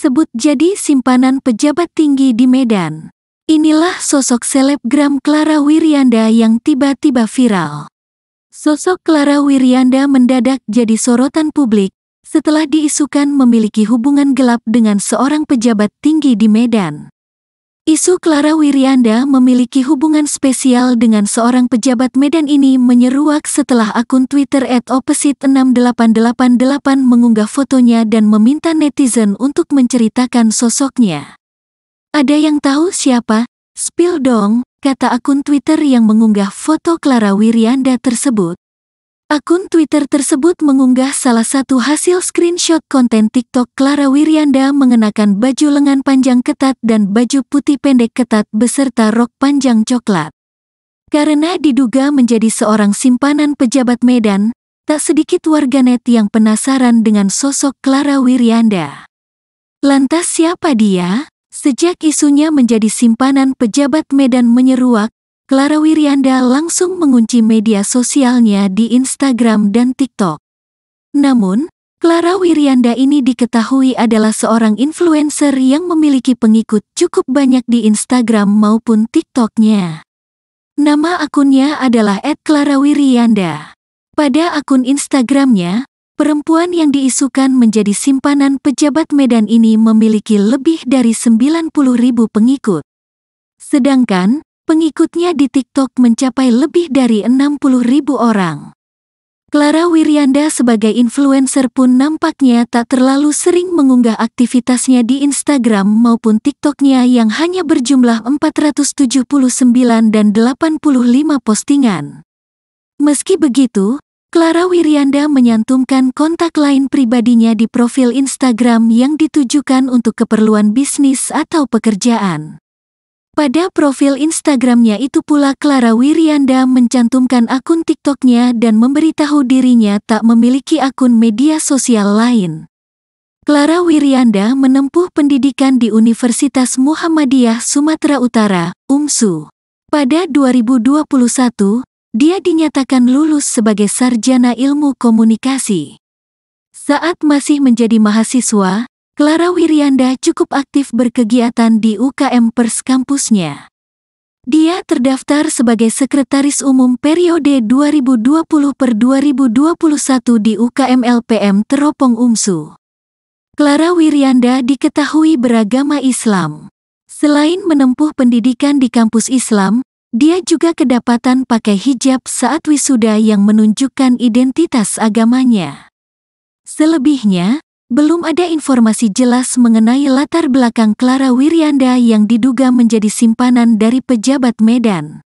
disebut jadi simpanan pejabat tinggi di Medan. Inilah sosok selebgram Clara Wirianda yang tiba-tiba viral. Sosok Clara Wirianda mendadak jadi sorotan publik setelah diisukan memiliki hubungan gelap dengan seorang pejabat tinggi di Medan. Isu Clara Wirianda memiliki hubungan spesial dengan seorang pejabat Medan ini menyeruak setelah akun Twitter @opposite6888 mengunggah fotonya dan meminta netizen untuk menceritakan sosoknya. Ada yang tahu siapa? Spill dong, kata akun Twitter yang mengunggah foto Clara Wirianda tersebut. Akun Twitter tersebut mengunggah salah satu hasil screenshot konten TikTok Clara Wirianda mengenakan baju lengan panjang ketat dan baju putih pendek ketat beserta rok panjang coklat. Karena diduga menjadi seorang simpanan pejabat Medan, tak sedikit warganet yang penasaran dengan sosok Clara Wirianda. Lantas siapa dia? Sejak isunya menjadi simpanan pejabat Medan menyeruak, Clara Wirianda langsung mengunci media sosialnya di Instagram dan TikTok. Namun, Clara Wirianda ini diketahui adalah seorang influencer yang memiliki pengikut cukup banyak di Instagram maupun TikToknya. Nama akunnya adalah @clarawirianda. Pada akun Instagramnya, Perempuan yang diisukan menjadi simpanan pejabat Medan ini memiliki lebih dari 90 ribu pengikut. Sedangkan, Pengikutnya di TikTok mencapai lebih dari 60 ribu orang. Clara Wirianda sebagai influencer pun nampaknya tak terlalu sering mengunggah aktivitasnya di Instagram maupun TikToknya yang hanya berjumlah 479 dan 85 postingan. Meski begitu, Clara Wirianda menyantumkan kontak lain pribadinya di profil Instagram yang ditujukan untuk keperluan bisnis atau pekerjaan. Pada profil Instagramnya itu pula Clara Wirianda mencantumkan akun TikToknya dan memberitahu dirinya tak memiliki akun media sosial lain. Clara Wirianda menempuh pendidikan di Universitas Muhammadiyah Sumatera Utara, UMSU. Pada 2021, dia dinyatakan lulus sebagai sarjana ilmu komunikasi. Saat masih menjadi mahasiswa, Clara Wirianda cukup aktif berkegiatan di UKM Pers kampusnya. Dia terdaftar sebagai Sekretaris Umum periode 2020 2021 di UKM LPM Teropong Umsu. Clara Wirianda diketahui beragama Islam. Selain menempuh pendidikan di kampus Islam, dia juga kedapatan pakai hijab saat wisuda yang menunjukkan identitas agamanya. Selebihnya, belum ada informasi jelas mengenai latar belakang Clara Wiryanda yang diduga menjadi simpanan dari pejabat Medan.